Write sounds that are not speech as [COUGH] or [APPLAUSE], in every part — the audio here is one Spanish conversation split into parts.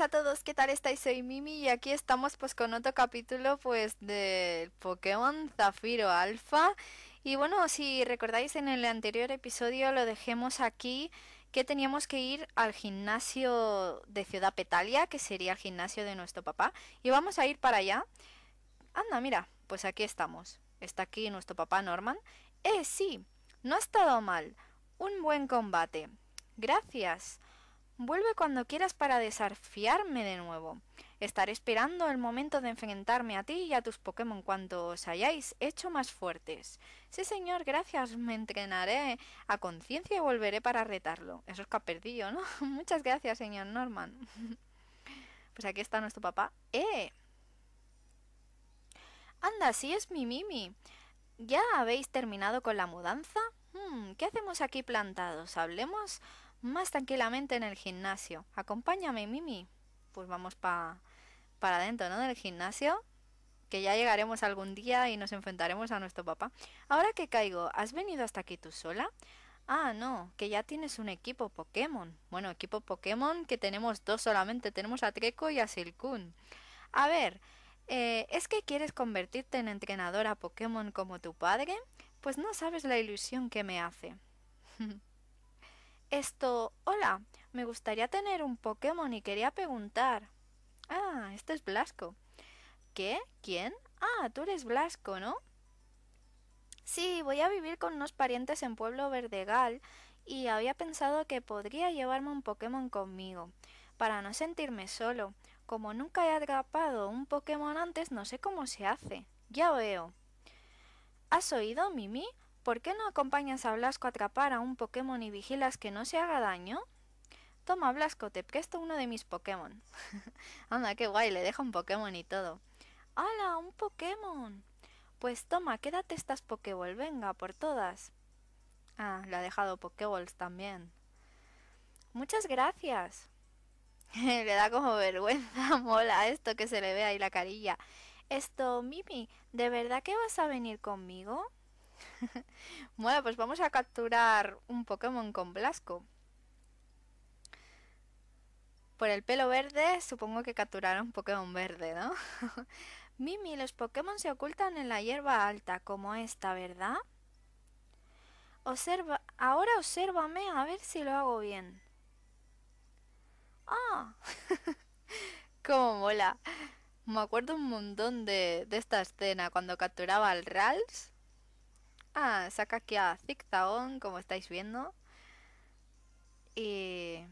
a todos, ¿qué tal estáis? Soy Mimi y aquí estamos pues con otro capítulo pues del Pokémon Zafiro Alfa. y bueno, si recordáis en el anterior episodio lo dejemos aquí que teníamos que ir al gimnasio de Ciudad Petalia, que sería el gimnasio de nuestro papá, y vamos a ir para allá. Anda, mira, pues aquí estamos. Está aquí nuestro papá Norman. Eh, sí, no ha estado mal. Un buen combate. Gracias. Vuelve cuando quieras para desafiarme de nuevo. Estaré esperando el momento de enfrentarme a ti y a tus Pokémon cuando os hayáis hecho más fuertes. Sí, señor, gracias. Me entrenaré a conciencia y volveré para retarlo. Eso es caperdillo, ¿no? [LAUGHS] Muchas gracias, señor Norman. [LAUGHS] pues aquí está nuestro papá. ¡Eh! Anda, sí es mi Mimi. ¿Ya habéis terminado con la mudanza? Hmm, ¿Qué hacemos aquí plantados? ¿Hablemos? más tranquilamente en el gimnasio. Acompáñame, Mimi. Pues vamos pa, para adentro, ¿no? Del gimnasio. Que ya llegaremos algún día y nos enfrentaremos a nuestro papá. Ahora que caigo, ¿has venido hasta aquí tú sola? Ah, no, que ya tienes un equipo Pokémon. Bueno, equipo Pokémon que tenemos dos solamente. Tenemos a Treco y a Silcoon. A ver, eh, ¿es que quieres convertirte en entrenadora Pokémon como tu padre? Pues no sabes la ilusión que me hace. [LAUGHS] Esto, hola, me gustaría tener un Pokémon y quería preguntar. Ah, este es Blasco. ¿Qué? ¿Quién? Ah, tú eres Blasco, ¿no? Sí, voy a vivir con unos parientes en Pueblo Verdegal y había pensado que podría llevarme un Pokémon conmigo, para no sentirme solo. Como nunca he atrapado un Pokémon antes, no sé cómo se hace. Ya veo. ¿Has oído, Mimi? ¿Por qué no acompañas a Blasco a atrapar a un Pokémon y vigilas que no se haga daño? Toma, Blasco, te presto uno de mis Pokémon. [LAUGHS] Anda, qué guay, le deja un Pokémon y todo. ¡Hala, un Pokémon! Pues toma, quédate estas Pokéballs, venga, por todas. Ah, le ha dejado Pokéballs también. Muchas gracias. [LAUGHS] le da como vergüenza, [LAUGHS] mola esto que se le ve ahí la carilla. Esto, Mimi, ¿de verdad que vas a venir conmigo? [LAUGHS] bueno, pues vamos a capturar un Pokémon con Blasco. Por el pelo verde, supongo que capturar un Pokémon verde, ¿no? [LAUGHS] Mimi, los Pokémon se ocultan en la hierba alta, como esta, ¿verdad? Observa, ahora obsérvame a ver si lo hago bien. ¡Ah! [LAUGHS] ¡Cómo mola! Me acuerdo un montón de, de esta escena cuando capturaba al Rals Ah, saca aquí a Zigzagon, como estáis viendo. Y...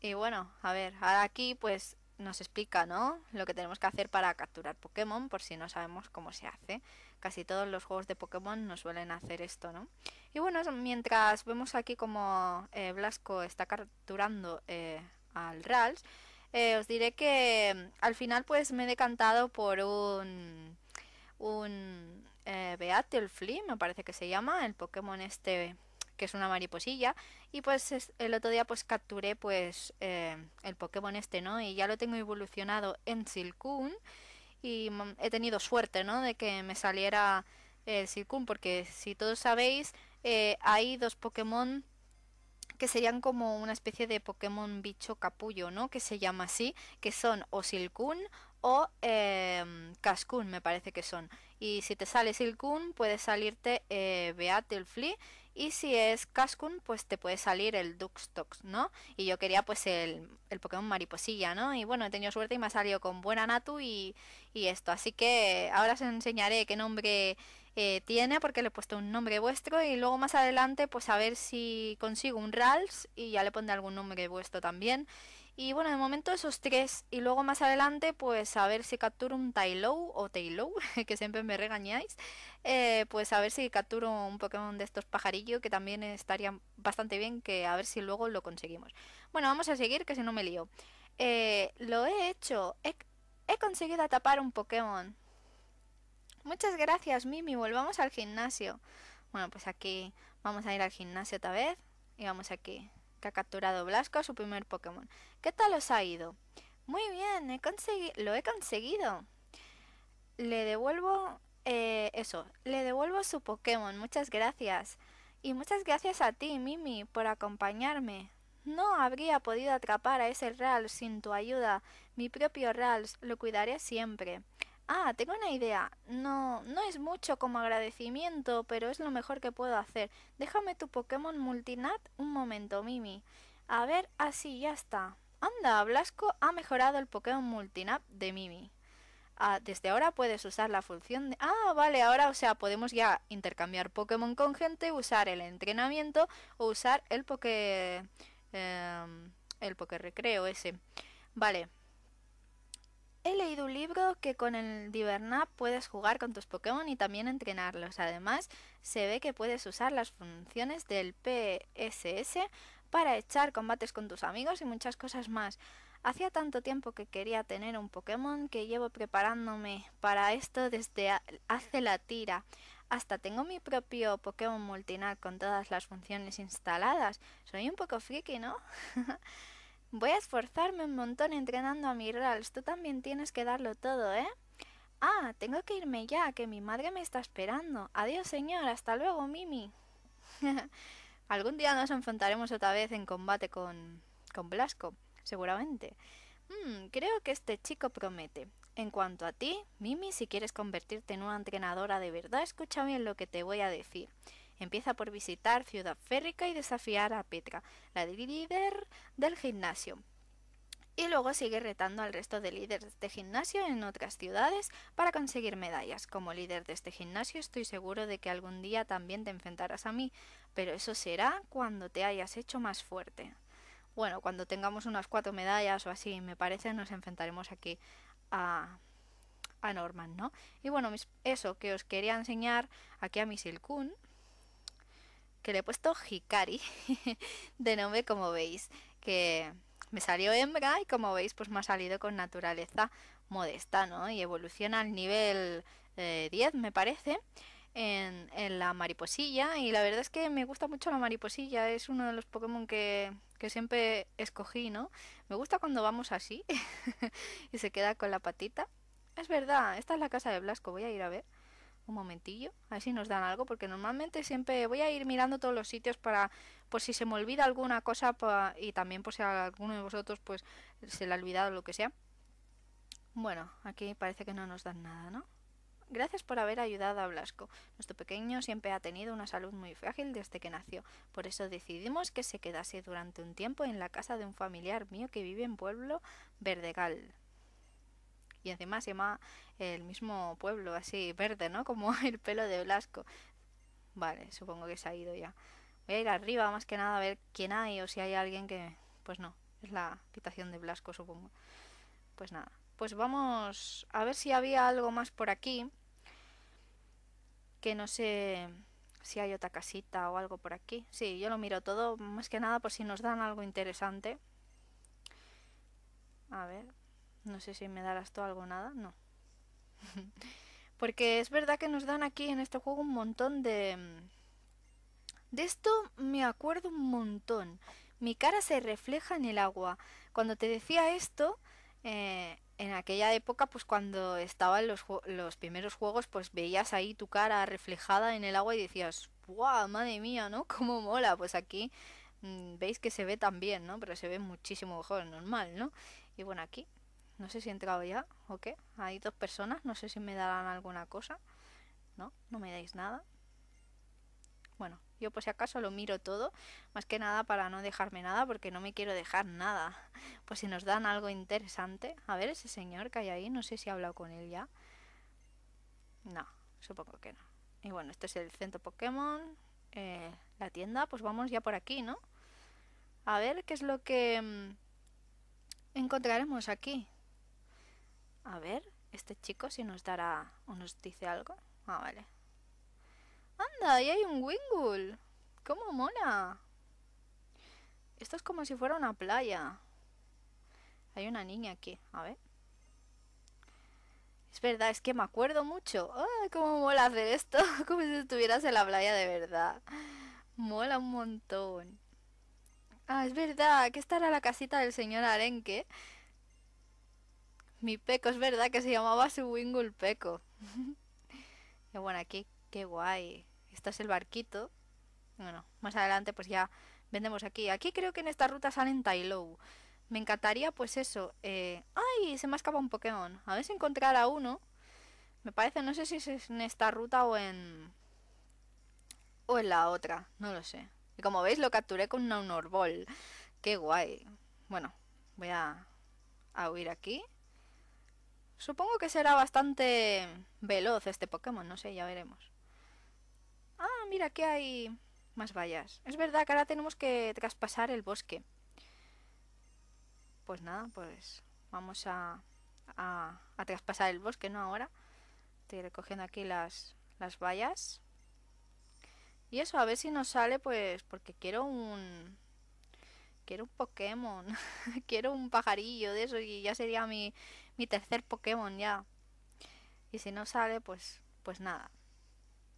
Y bueno, a ver, ahora aquí pues nos explica, ¿no? Lo que tenemos que hacer para capturar Pokémon, por si no sabemos cómo se hace. Casi todos los juegos de Pokémon nos suelen hacer esto, ¿no? Y bueno, mientras vemos aquí como eh, Blasco está capturando eh, al Rals, eh, os diré que mm, al final pues me he decantado por un... un eh, el Fly, me parece que se llama, el Pokémon este que es una mariposilla y pues el otro día pues capturé pues eh, el Pokémon este, ¿no? Y ya lo tengo evolucionado en Silcoon y mm, he tenido suerte, ¿no? De que me saliera el eh, Silcoon porque si todos sabéis hay dos Pokémon que serían como una especie de Pokémon bicho capullo, ¿no? Que se llama así, que son o Silcoon o eh, em, Cascun, me parece que son. Y si te sale Silkun, puede salirte eh, Beatlefly. Y si es Cascun, pues te puede salir el Duxtox, ¿no? Y yo quería pues el, el Pokémon Mariposilla, ¿no? Y bueno, he tenido suerte y me ha salido con buena Natu y, esto. Así que ahora os enseñaré qué nombre eh, tiene, porque le he puesto un nombre vuestro. Y luego más adelante, pues a ver si consigo un Rals y ya le pondré algún nombre vuestro también. Y bueno, de momento esos tres. Y luego más adelante, pues a ver si capturo un Tailow o Tailow [LAUGHS] que siempre me regañáis. Eh, pues a ver si capturo un Pokémon de estos pajarillos, que también estaría bastante bien, que a ver si luego lo conseguimos. Bueno, vamos a seguir, que si no me lío. Eh, lo he hecho. He, conseguido tapar un Pokémon. Muchas gracias, Mimi. Volvamos al gimnasio. Bueno, pues aquí vamos a ir al gimnasio otra vez. Y vamos aquí que ha capturado Blasco a su primer Pokémon. ¿Qué tal os ha ido? Muy bien, lo he conseguido. Le devuelvo... Eh, eso, le devuelvo su Pokémon, muchas gracias. Y muchas gracias a ti, Mimi, por acompañarme. No habría podido atrapar a ese Ralph sin tu ayuda. Mi propio Ralph lo cuidaré siempre. Ah, tengo una idea. No, no es mucho como agradecimiento, pero es lo mejor que puedo hacer. Déjame tu Pokémon Multinat un momento, Mimi. A ver, así ya está. Anda, Blasco ha mejorado el Pokémon Multinat de Mimi. Ah, desde ahora puedes usar la función de... Ah, vale, ahora, o sea, podemos ya intercambiar Pokémon con gente, usar el entrenamiento o usar el Poké... Em, el Poké Recreo ese. Vale. He leído un libro que con el Divernap puedes jugar con tus Pokémon y también entrenarlos. Además, se ve que puedes usar las funciones del PSS para echar combates con tus amigos y muchas cosas más. Hacía tanto tiempo que quería tener un Pokémon que llevo preparándome para esto desde hace la tira. Hasta tengo mi propio Pokémon Multinar con todas las funciones instaladas. Soy un poco friki, ¿no? [LAUGHS] Voy a esforzarme un montón entrenando a mi Rals. Tú también tienes que darlo todo, ¿eh? Ah, tengo que irme ya, que mi madre me está esperando. Adiós, señor. Hasta luego, Mimi. [LAUGHS] Algún día nos enfrentaremos otra vez en combate con, con Blasco, seguramente. Hmm, creo que este chico promete. En cuanto a ti, Mimi, si quieres convertirte en una entrenadora de verdad, escucha bien lo que te voy a decir. Empieza por visitar Ciudad Férrica y desafiar a Petra, la líder del gimnasio. Y luego sigue retando al resto de líderes de gimnasio en otras ciudades para conseguir medallas. Como líder de este gimnasio estoy seguro de que algún día también te enfrentarás a mí, pero eso será cuando te hayas hecho más fuerte. Bueno, cuando tengamos unas cuatro medallas o así, me parece, nos enfrentaremos aquí a, a Norman, ¿no? Y bueno, eso que os quería enseñar aquí a Missil que le he puesto Hikari [LAUGHS] de nombre como veis, que me salió hembra y como veis pues me ha salido con naturaleza modesta, ¿no? Y evoluciona al nivel 10 eh, me parece. En, la mariposilla y la verdad es que me gusta mucho la mariposilla, es uno de los Pokémon que, que siempre escogí, ¿no? Me gusta cuando vamos así [LAUGHS] y se queda con la patita. Es verdad, esta es la casa de Blasco, voy a ir a ver un momentillo, a ver si nos dan algo, porque normalmente siempre voy a ir mirando todos los sitios para, por pues, si se me olvida alguna cosa y también por pues, si a alguno de vosotros pues se le ha olvidado lo que sea. Bueno, aquí parece que no nos dan nada, ¿no? Gracias por haber ayudado a Blasco. Nuestro pequeño siempre ha tenido una salud muy frágil desde que nació. Por eso decidimos que se quedase durante un tiempo en la casa de un familiar mío que vive en Pueblo Verdegal y encima se llama el mismo pueblo, así verde, ¿no? Como [LAUGHS] el pelo de Blasco. Vale, supongo que se ha ido ya. Voy a ir arriba más que nada a ver quién hay o si hay alguien que... Pues no, es la habitación de Blasco, supongo. Pues nada, pues vamos a ver si había algo más por aquí. Que no sé si hay otra casita o algo por aquí. Sí, yo lo miro todo, más que nada por si nos dan algo interesante. A ver, no sé si me darás todo algo nada, no. [LAUGHS] Porque es verdad que nos dan aquí en este juego un montón de... Mm, de esto me acuerdo un montón. Mi cara se refleja en el agua. Cuando te decía esto, eh, en aquella época, pues cuando estaban los, los, primeros juegos, pues veías ahí tu cara reflejada en el agua y decías, ¡guau, madre mía, ¿no? [LAUGHS] ¡Cómo mola! Pues aquí mm, veis que se ve también, ¿no? Pero se ve muchísimo mejor, normal, ¿no? Y bueno, aquí no sé si he entrado ya o qué. Hay dos personas, no sé si me darán alguna cosa. No, no me dais nada. Bueno, yo por si acaso lo miro todo, más que nada para no dejarme nada, porque no me quiero dejar nada. [LAUGHS] Pues si nos dan algo interesante. A ver, ese señor que hay ahí, no sé si he hablado con él ya. No, supongo que no. Y bueno, este es el centro Pokémon, eh, la tienda, pues vamos ya por aquí, ¿no? A ver qué es lo que mm, encontraremos aquí. A ver, este chico si nos dará o nos dice algo. Ah, vale. ¡Anda! ¡Ahí hay un Wingull! ¡Cómo mola! Esto es como si fuera una playa. Hay una niña aquí. A ver. Es verdad, es que me acuerdo mucho. ¡Ay, cómo mola hacer esto! [LAUGHS] Como si estuvieras en la playa de verdad. Mola un montón. Ah, es verdad, que esta era la casita del señor Arenque mi peco, es verdad que se llamaba su wingul Peco. [LAUGHS] y bueno, aquí, qué guay. Esto es el barquito. Bueno, más adelante pues ya vendemos aquí. Aquí creo que en esta ruta salen Tailou. Me encantaría pues eso. Eh, ¡Ay! Se me ha escapado un Pokémon. A ver si encontrará uno. Me parece, no sé si es en esta ruta o en... O en la otra, no lo sé. Y como veis lo capturé con un Orbol. ¡Qué guay! Bueno, voy a, a huir aquí. Supongo que será bastante veloz este Pokémon, no sé, ya veremos. Ah, mira, aquí hay más vallas. Es verdad que ahora tenemos que traspasar el bosque. Pues nada, pues vamos a, a, traspasar el bosque, ¿no? Ahora estoy recogiendo aquí las, las vallas. Y eso, a ver si nos sale, pues, porque quiero un... Quiero un Pokémon, [LAUGHS] quiero un pajarillo de eso y ya sería mi, mi tercer Pokémon ya. Y si no sale, pues, pues nada.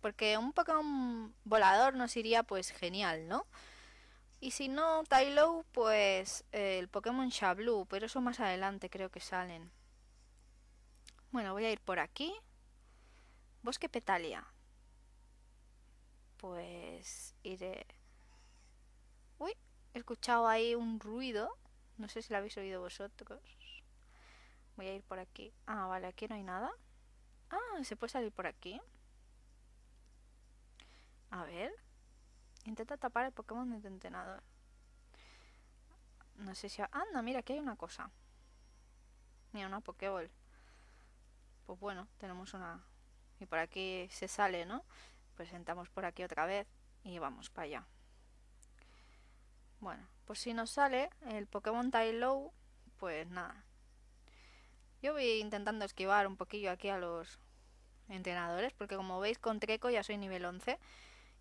Porque un Pokémon volador nos iría pues genial, ¿no? Y si no, Tylo, pues el Pokémon Shablu, pero eso más adelante creo que salen. Bueno, voy a ir por aquí. Bosque Petalia. Pues iré... Uy, he escuchado ahí un ruido. No sé si lo habéis oído vosotros. Voy a ir por aquí. Ah, vale, aquí no hay nada. Ah, se puede salir por aquí. A ver. Intenta tapar el Pokémon de entrenador. No sé si... Anda, mira, aquí hay una cosa. Mira, una Pokéball. Pues bueno, tenemos una... Y por aquí se sale, ¿no? Pues entramos por aquí otra vez y vamos para allá. Bueno, pues si nos sale el Pokémon Tailow, pues nada, yo voy intentando esquivar un poquillo aquí a los entrenadores, porque como veis con Treco ya soy nivel 11.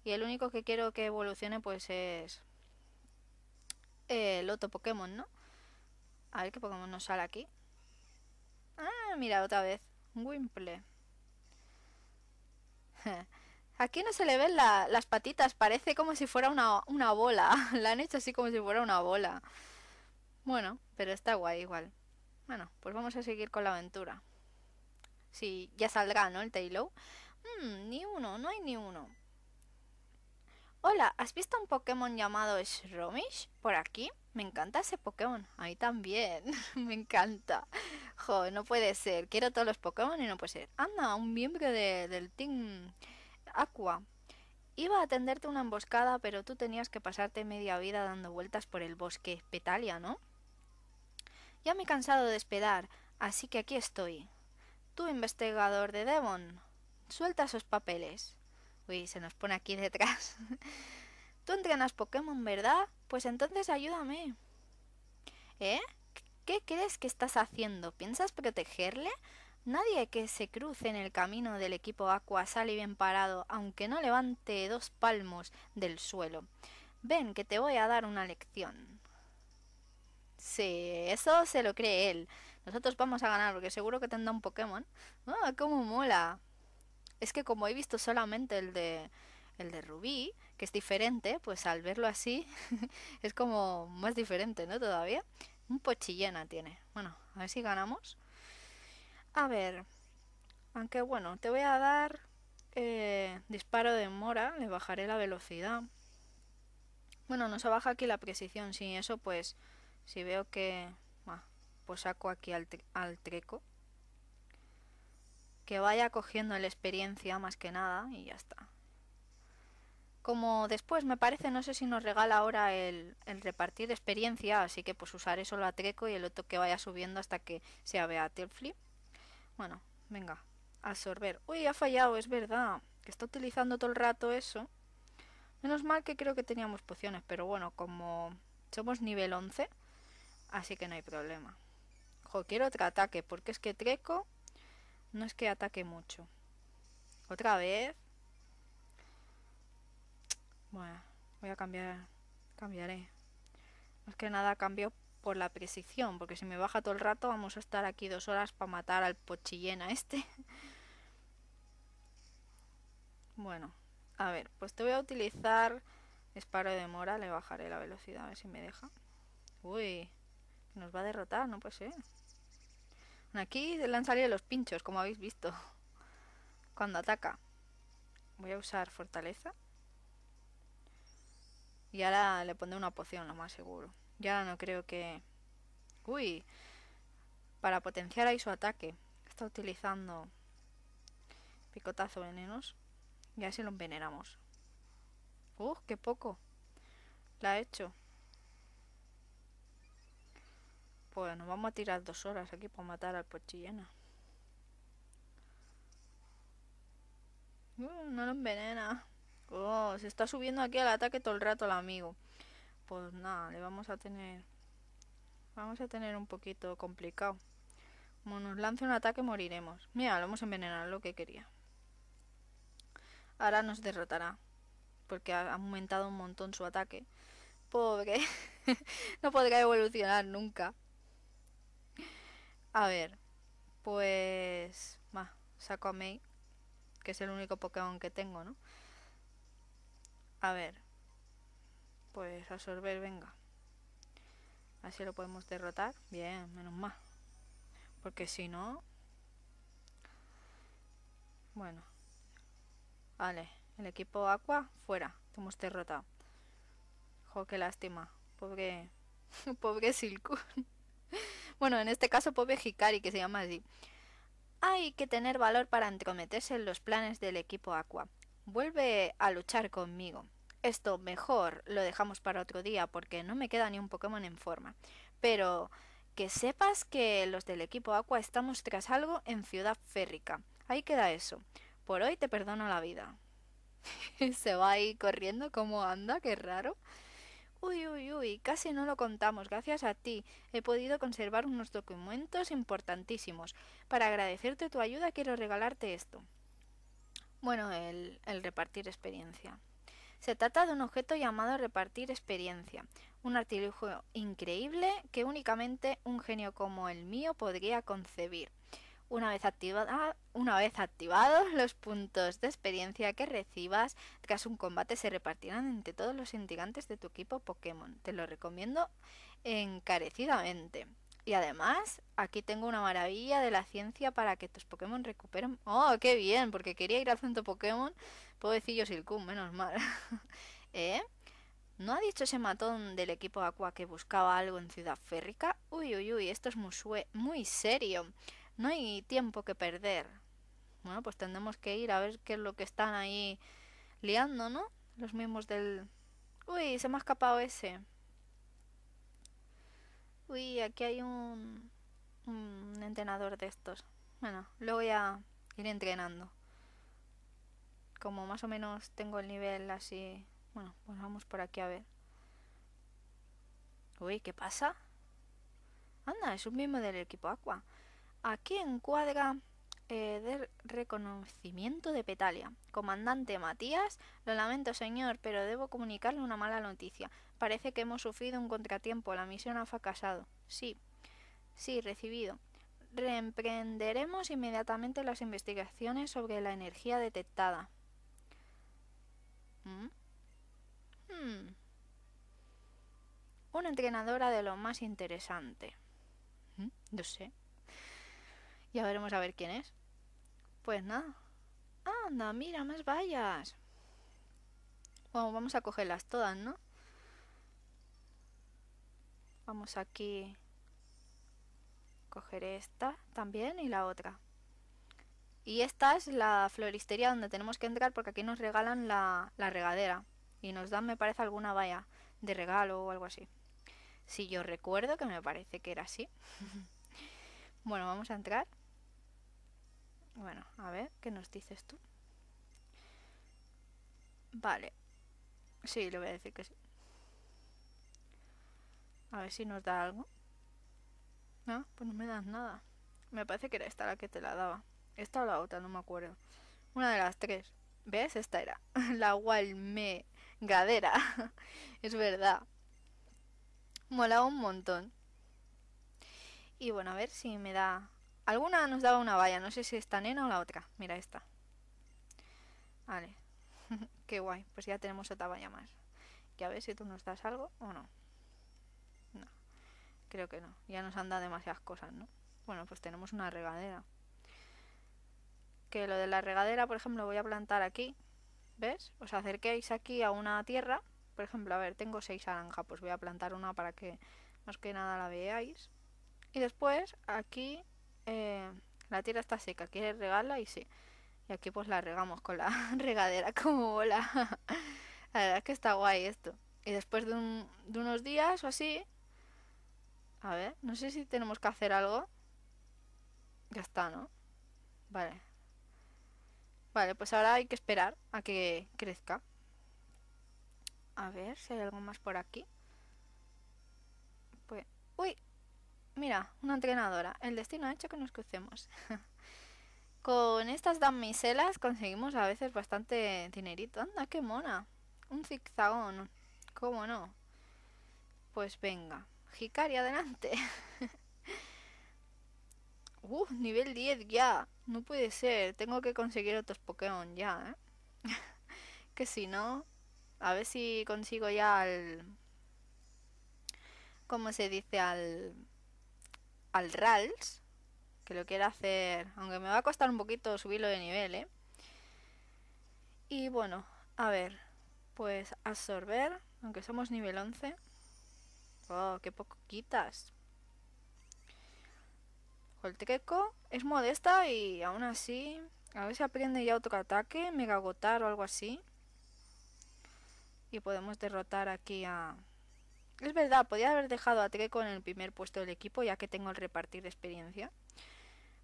Y el único que quiero que evolucione pues es el otro Pokémon, ¿no? A ver qué Pokémon nos sale aquí. Ah, mira, otra vez. Wimple. [LAUGHS] Aquí no se le ven las patitas, parece como si fuera una, una bola. [LAUGHS] la han hecho así como si fuera una bola. Bueno, pero está guay igual. Bueno, pues vamos a seguir con la aventura. Sí, ya saldrá, ¿no? El Taylor. Hmm, ni uno, no hay ni uno. Hola, ¿has visto un Pokémon llamado Shromish por aquí? Me encanta ese Pokémon. Ahí también. [LAUGHS] Me encanta. ¡Joder, no puede ser. Quiero todos los Pokémon y no puede ser. Anda, un miembro del Team Aqua. Iba a atenderte una emboscada, pero tú tenías que pasarte media vida dando vueltas por el bosque. Petalia, ¿no? Ya me he cansado de esperar, así que aquí estoy. Tú, investigador de Devon, suelta esos papeles. Uy, se nos pone aquí detrás. [LAUGHS] Tú entrenas Pokémon, ¿verdad? Pues entonces ayúdame. ¿Eh? ¿Qué crees que estás haciendo? ¿Piensas protegerle? Nadie que se cruce en el camino del equipo Aqua sale bien parado, aunque no levante dos palmos del suelo. Ven, que te voy a dar una lección. Sí, eso se lo cree él. Nosotros vamos a ganar porque seguro que tendrá un Pokémon. ¡Ah, cómo mola! Es que como he visto solamente el de el de Rubí, que es diferente, pues al verlo así [LAUGHS] es como más diferente, ¿no? Todavía. Un pochillena tiene. Bueno, a ver si ganamos. A ver. Aunque bueno, te voy a dar eh, disparo de mora, le bajaré la velocidad. Bueno, no se baja aquí la precisión, Si eso pues si veo que... pues saco aquí al, treco. Que vaya cogiendo la experiencia más que nada y ya está. Como después me parece, no sé si nos regala ahora el, el repartir experiencia, así que pues usaré solo a Treco y el otro que vaya subiendo hasta que sea Telfli. Bueno, venga, absorber. Uy, ha fallado, es verdad, que está utilizando todo el rato eso. Menos mal que creo que teníamos pociones, pero bueno, como somos nivel 11, Así que no hay problema. Ojo, quiero otro ataque, porque es que Treco no es que ataque mucho. Otra vez. Bueno, voy a cambiar. Cambiaré. Es que nada cambio por la precisión, porque si me baja todo el rato vamos a estar aquí dos horas para matar al pochillena este. [LAUGHS] Bueno, a ver, pues te voy a utilizar disparo de mora, le bajaré la velocidad a ver si me deja. Uy, nos va a derrotar, no puede ser. Aquí le han salido los pinchos, como habéis visto. Cuando ataca. Voy a usar fortaleza. Y ahora le pondré una poción, lo más seguro. Ya no creo que... Uy. Para potenciar ahí su ataque. Está utilizando picotazo venenos. Y así lo envenenamos. uff, qué poco! La ha hecho. Bueno, vamos a tirar dos horas aquí para matar al pochillena. Uh, no lo envenena. Oh, se está subiendo aquí al ataque todo el rato el amigo. Pues nada, le vamos a tener... Vamos a tener un poquito complicado. Como nos lance un ataque moriremos. Mira, lo hemos envenenado, lo que quería. Ahora nos derrotará. Porque ha aumentado un montón su ataque. Pobre. [LAUGHS] no podrá evolucionar nunca. A ver, pues. Va, saco a Mei, que es el único Pokémon que tengo, ¿no? A ver. Pues absorber, venga. Así lo podemos derrotar. Bien, menos mal. Porque si no... Bueno. Vale. El equipo Aqua, fuera. Te hemos derrotado. Jo, qué lástima. Pobre... [LAUGHS] Pobre Silcoon bueno, en este caso Pope Hikari, que se llama así. Hay que tener valor para entrometerse en los planes del equipo Aqua. Vuelve a luchar conmigo. Esto mejor lo dejamos para otro día porque no me queda ni un Pokémon en forma. Pero que sepas que los del equipo Aqua estamos tras algo en Ciudad Férrica. Ahí queda eso. Por hoy te perdono la vida. [LAUGHS] Se va ahí corriendo como anda, qué raro. Uy, uy, uy, casi no lo contamos, gracias a ti. He podido conservar unos documentos importantísimos. Para agradecerte tu ayuda quiero regalarte esto. Bueno, el, el repartir experiencia. Se trata de un objeto llamado repartir experiencia, un artilugio increíble que únicamente un genio como el mío podría concebir. Una vez, ah, una vez activados, [LAUGHS] los puntos de experiencia que recibas tras un combate se repartirán entre todos los indigantes de tu equipo Pokémon. Te lo recomiendo encarecidamente. Y además, aquí tengo una maravilla de la ciencia para que tus Pokémon recuperen. ¡Oh, qué bien! Porque quería ir al centro Pokémon. Puedo decir yo Silcum, menos mal. [LAUGHS] ¿Eh? ¿No ha dicho ese matón del equipo Aqua que buscaba algo en Ciudad Férrica? Uy, uy, uy, esto es muy, muy serio no hay tiempo que perder. Bueno, pues tendremos que ir a ver qué es lo que están ahí liando, ¿no? Los mismos del... Uy, se me ha escapado ese. Uy, aquí hay un, entrenador de estos. Bueno, luego ya iré entrenando. Como más o menos tengo el nivel así... Bueno, pues vamos por aquí a ver. Uy, ¿qué pasa? Anda, es un mismo del equipo Aqua. Aquí encuadra eh, reconocimiento de Petalia. Comandante Matías, lo lamento señor, pero debo comunicarle una mala noticia. Parece que hemos sufrido un contratiempo, la misión ha fracasado. Sí, sí, recibido. Reemprenderemos inmediatamente las investigaciones sobre la energía detectada. ¿Mm? Hmm. Una entrenadora de lo más interesante. ¿Mm? No sé. Ya veremos a ver quién es. Pues nada. Anda, mira, más vallas. vamos a cogerlas todas, ¿no? Vamos aquí. Coger esta también y la otra. Y esta es la floristería donde tenemos que entrar porque aquí nos regalan la, regadera. Y nos dan, me parece, alguna valla de regalo o algo así. Si yo recuerdo que me parece que era así. [LAUGHS] bueno, vamos a entrar. Bueno, a ver, ¿qué nos dices tú? Vale. Sí, le voy a decir que sí. A ver si nos da algo. No, pues no me das nada. Me parece que era esta la que te la daba. Esta o la otra, no me acuerdo. Una de las tres. ¿Ves? Esta era. [LAUGHS] la Gadera. [LAUGHS] es verdad. Mola un montón. Y bueno, a ver si me da Alguna nos daba una valla, no sé si esta nena o la otra. Mira esta. Vale. [LAUGHS] Qué guay, pues ya tenemos otra valla más. Ya a ver si tú nos das algo o no. No, creo que no. Ya nos han dado demasiadas cosas, ¿no? Bueno, pues tenemos una regadera. Que lo de la regadera, por ejemplo, voy a plantar aquí. ¿Ves? Os acerquéis aquí a una tierra. Por ejemplo, a ver, tengo seis naranjas, pues voy a plantar una para que más que nada la veáis. Y después aquí eh, la tierra está seca, quiere regarla? Y sí. Y aquí pues la regamos con la [LAUGHS] regadera como bola. [LAUGHS] la verdad es que está guay esto. Y después de, unos días o así... A ver, no sé si tenemos que hacer algo. Ya está, ¿no? Vale. Vale, pues ahora hay que esperar a que crezca. A ver si hay algo más por aquí. Pues... ¡Uy! Mira, una entrenadora. El destino ha hecho que nos crucemos. [LAUGHS] Con estas damiselas conseguimos a veces bastante dinerito. Anda, qué mona. Un zigzagón. ¿Cómo no? Pues venga. Hikari, adelante. [LAUGHS] Uh, nivel 10 ya. No puede ser. Tengo que conseguir otros Pokémon ya, ¿eh? [LAUGHS] que si no... A ver si consigo ya al... ¿Cómo se dice? Al al Rals, que lo quiera hacer, aunque me va a costar un poquito subirlo de nivel, ¿eh? Y bueno, a ver, pues absorber, aunque somos nivel 11. Oh, qué poco quitas. es modesta y aún así, a ver si aprende ya otro ataque, mega agotar o algo así. Y podemos derrotar aquí a, es verdad, podría haber dejado a Treco en el primer puesto del equipo ya que tengo el repartir de experiencia.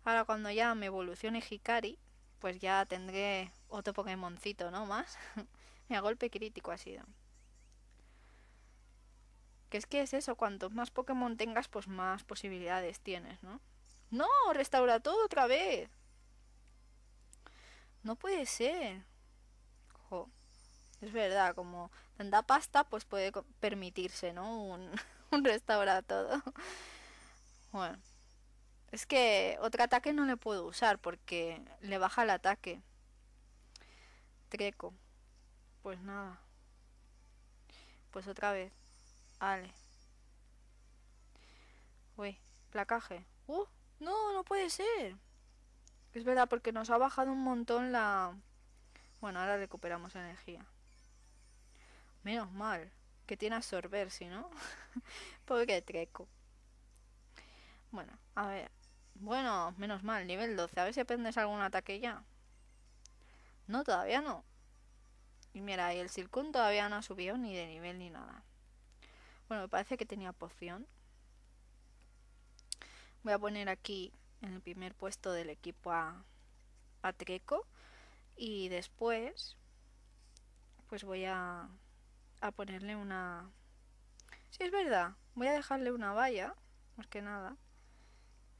Ahora cuando ya me evolucione Hikari, pues ya tendré otro Pokémoncito, ¿no? Más. [LAUGHS] Mi golpe crítico ha sido. Que es que es eso, cuantos más Pokémon tengas, pues más posibilidades tienes, ¿no? ¡No! ¡Restaura todo otra vez! No puede ser es verdad, como tanta pasta, pues puede permitirse, ¿no? Un, [LAUGHS] un todo. Bueno. Es que otro ataque no le puedo usar porque le baja el ataque. Treco. Pues nada. Pues otra vez. Vale. Uy, placaje. ¡Uh! No, no puede ser. Es verdad, porque nos ha bajado un montón la... Bueno, ahora recuperamos energía. Menos mal, que tiene absorber, si no. [LAUGHS] Pobre treco. Bueno, a ver. Bueno, menos mal, nivel 12. A ver si aprendes algún ataque ya. No, todavía no. Y mira, y el circun todavía no ha subido ni de nivel ni nada. Bueno, me parece que tenía poción. Voy a poner aquí en el primer puesto del equipo a, a Treco. Y después, pues voy a a ponerle una... Si es verdad. Voy a dejarle una valla, más que nada.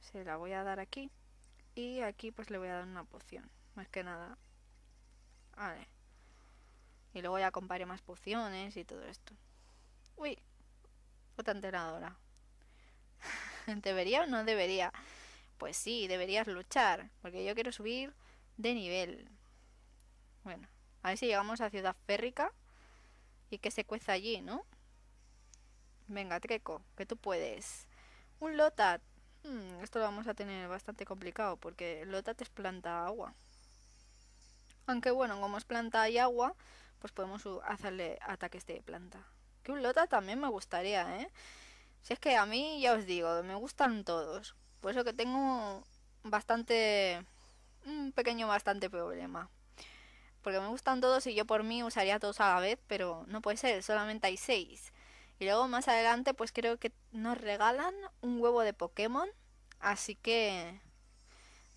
Se la voy a dar aquí. Y aquí pues le voy a dar una poción, más que nada. Vale. Y luego ya compraré más pociones y todo esto. Uy, otra enteradora. [LAUGHS] ¿Debería o no debería? Pues sí, deberías luchar, porque yo quiero subir de nivel. Bueno, a ver si llegamos a Ciudad Férrica y que se cueza allí, ¿no? Venga, Treco, que tú puedes. Un Lotat. Hmm, esto lo vamos a tener bastante complicado porque el Lotat es planta agua. Aunque bueno, como es planta y agua, pues podemos hacerle ataques de planta. Que un Lotat también me gustaría, ¿eh? Si es que a mí, ya os digo, me gustan todos. Por eso que tengo bastante... un pequeño bastante problema porque me gustan todos y yo por mí usaría todos a la vez, pero no puede ser, solamente hay seis. Y luego más adelante pues creo que nos regalan un huevo de Pokémon, así que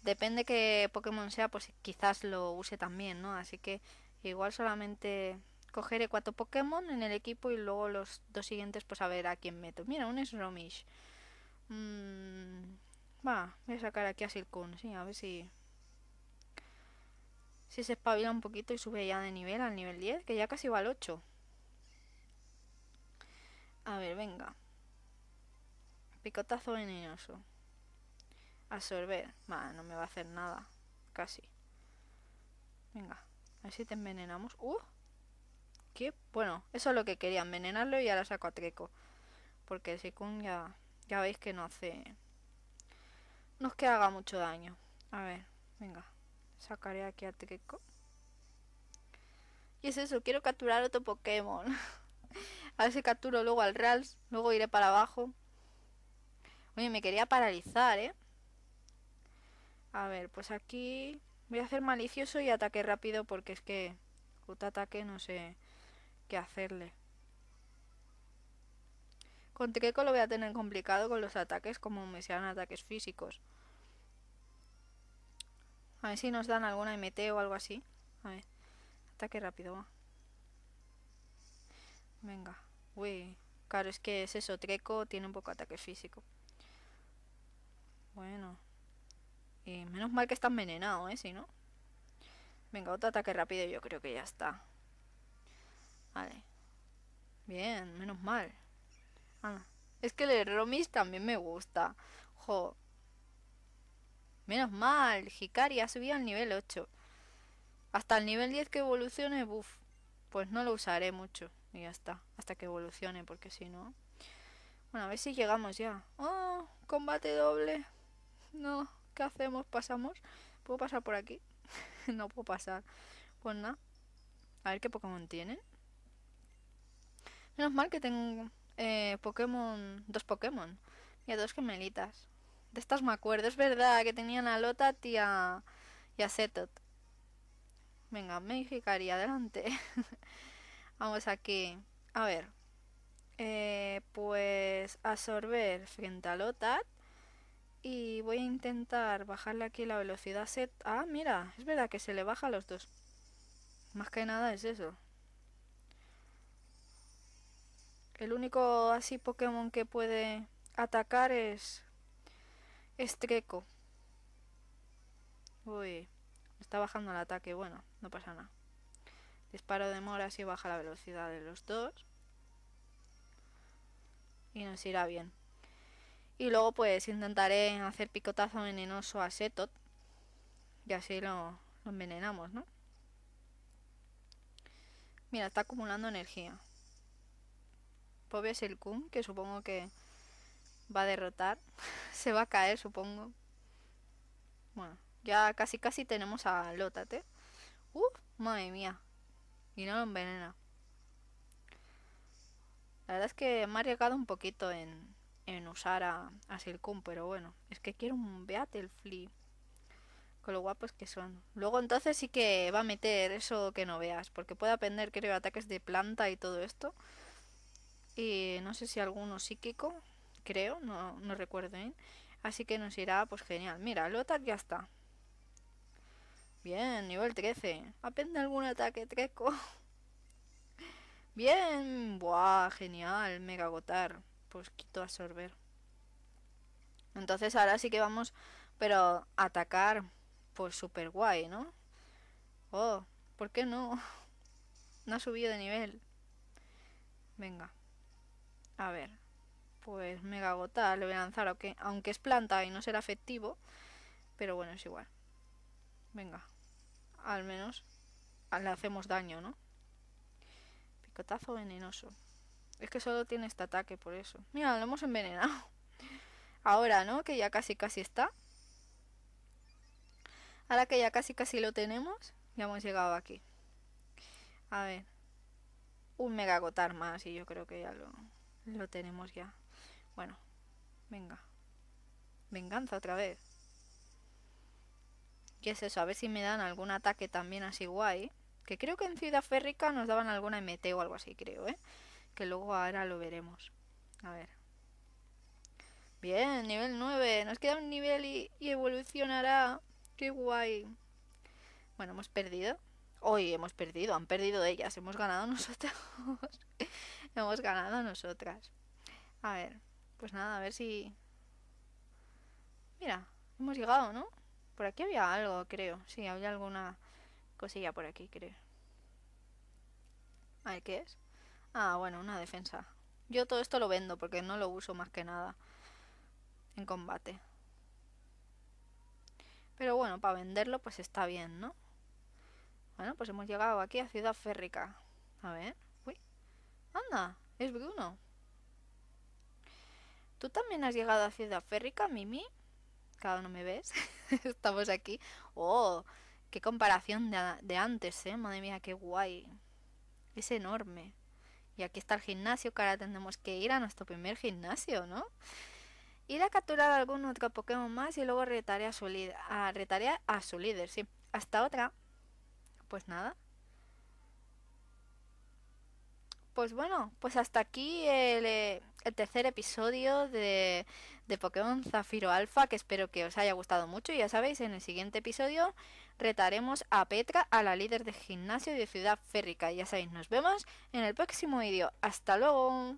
depende que Pokémon sea, pues quizás lo use también, ¿no? Así que igual solamente cogeré cuatro Pokémon en el equipo y luego los dos siguientes pues a ver a quién meto. Mira, un es Mmm. va, voy a sacar aquí a Silcoon, sí, a ver si si se espabila un poquito y sube ya de nivel al nivel 10, que ya casi va al 8. A ver, venga. Picotazo venenoso. Absorber. Bah, no me va a hacer nada. Casi. Venga. A ver si te envenenamos. ¡Uh! ¿Qué? Bueno, eso es lo que quería, envenenarlo y ahora saco a Treco. Porque el Sikun ya, ya veis que no hace... No es que haga mucho daño. A ver, venga. Sacaré aquí a Treco. Y es eso, quiero capturar otro Pokémon. [LAUGHS] a ver si capturo luego al Rals, luego iré para abajo. Oye, me quería paralizar, ¿eh? A ver, pues aquí voy a hacer malicioso y ataque rápido porque es que... Puta ataque, no sé qué hacerle. Con Treco lo voy a tener complicado con los ataques como me sean ataques físicos. A ver si nos dan alguna MT o algo así. A ver. Ataque rápido, va. Venga. Uy. Claro, es que es eso. Treco tiene un poco de ataque físico. Bueno. Y menos mal que está envenenado, ¿eh? Si no. Venga, otro ataque rápido. Yo creo que ya está. Vale. Bien, menos mal. Ah, es que el Romis también me gusta. Jo. Menos mal, Hikari ha subido al nivel 8. Hasta el nivel 10 que evolucione, buff. Pues no lo usaré mucho. Y ya está. Hasta que evolucione, porque si no. Bueno, a ver si llegamos ya. ¡Oh! Combate doble. No. ¿Qué hacemos? ¿Pasamos? ¿Puedo pasar por aquí? [LAUGHS] no puedo pasar. Pues nada. A ver qué Pokémon tienen. Menos mal que tengo eh, Pokémon. Dos Pokémon. Y a dos gemelitas. De estas me acuerdo, es verdad que tenían a Lota y a, y a Setot. Venga, me fijaría adelante. [LAUGHS] Vamos aquí. A ver. Eh, pues absorber frente a Lotat. Y voy a intentar bajarle aquí la velocidad set. Ah, mira, es verdad que se le baja a los dos. Más que nada es eso. El único así Pokémon que puede atacar es Estreco. Uy, está bajando el ataque. Bueno, no pasa nada. Disparo de mora y baja la velocidad de los dos. Y nos irá bien. Y luego pues intentaré hacer picotazo venenoso a Setot. Y así lo, envenenamos, ¿no? Mira, está acumulando energía. Pobre pues Kun, que supongo que va a derrotar. [LAUGHS] Se va a caer, supongo. Bueno, ya casi casi tenemos a Lótate. Uf, Madre mía. Y no lo envenena. La verdad es que me ha arriesgado un poquito en, en usar a, a Silcum, pero bueno. Es que quiero un Beatlefly. Con lo guapos que son. Luego entonces sí que va a meter eso que no veas. Porque puede aprender, creo, ataques de planta y todo esto. Y no sé si alguno psíquico creo, no, no recuerdo Así que nos irá, pues genial. Mira, Lothar ya está. Bien, nivel 13. Aprende algún ataque, Treco. [LAUGHS] Bien, buah, genial, mega agotar. Pues quito absorber. Entonces ahora sí que vamos, pero atacar, pues super guay, ¿no? Oh, ¿por qué no? [LAUGHS] No ha subido de nivel. Venga. A ver, pues mega agotar, le voy a lanzar, aunque, aunque es planta y no será efectivo. Pero bueno, es igual. Venga. Al menos le hacemos daño, ¿no? Picotazo venenoso. Es que solo tiene este ataque, por eso. Mira, lo hemos envenenado. Ahora, ¿no? Que ya casi casi está. Ahora que ya casi casi lo tenemos, ya hemos llegado aquí. A ver. Un mega megagotar más y yo creo que ya lo, lo tenemos ya. Bueno, venga. Venganza otra vez. ¿Qué es eso? A ver si me dan algún ataque también así guay. Que creo que en Ciudad Férrica nos daban alguna MT o algo así, creo, ¿eh? Que luego ahora lo veremos. A ver. Bien, nivel 9. Nos queda un nivel y, evolucionará. ¡Qué guay! Bueno, hemos perdido. Hoy hemos perdido, han perdido ellas. Hemos ganado [LAUGHS] nosotros. hemos ganado nosotras. A ver. Pues nada, a ver si... Mira, hemos llegado, ¿no? Por aquí había algo, creo. Sí, había alguna cosilla por aquí, creo. A ver, ¿qué es? Ah, bueno, una defensa. Yo todo esto lo vendo porque no lo uso más que nada en combate. Pero bueno, para venderlo pues está bien, ¿no? Bueno, pues hemos llegado aquí a Ciudad Férrica. A ver. Uy. Anda, es Bruno. ¿Tú también has llegado a Ciudad Férrica, Mimi? Cada uno me ves. [LAUGHS] Estamos aquí. ¡Oh! Qué comparación de, antes, ¿eh? Madre mía, qué guay. Es enorme. Y aquí está el gimnasio, que ahora tendremos que ir a nuestro primer gimnasio, ¿no? Ir a capturar algún otro Pokémon más y luego retaré a su, a, retaré a su líder, sí. Hasta otra. Pues nada. Pues bueno, pues hasta aquí el... Eh, el tercer episodio de, de Pokémon Zafiro Alpha, que espero que os haya gustado mucho. Y ya sabéis, en el siguiente episodio retaremos a Petra, a la líder de gimnasio de Ciudad Férrica. Y ya sabéis, nos vemos en el próximo vídeo. ¡Hasta luego!